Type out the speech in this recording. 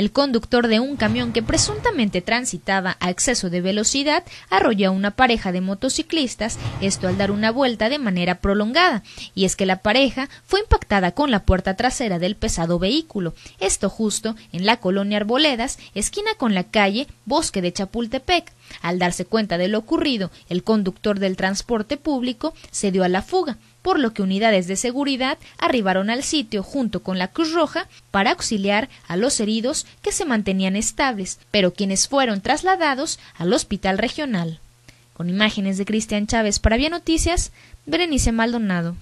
el conductor de un camión que presuntamente transitaba a exceso de velocidad arrolló a una pareja de motociclistas, esto al dar una vuelta de manera prolongada, y es que la pareja fue impactada con la puerta trasera del pesado vehículo, esto justo en la colonia Arboledas, esquina con la calle Bosque de Chapultepec. Al darse cuenta de lo ocurrido, el conductor del transporte público se dio a la fuga, por lo que unidades de seguridad arribaron al sitio junto con la Cruz Roja para auxiliar a los heridos que se mantenían estables, pero quienes fueron trasladados al hospital regional. Con imágenes de Cristian Chávez para Vía Noticias, Berenice Maldonado.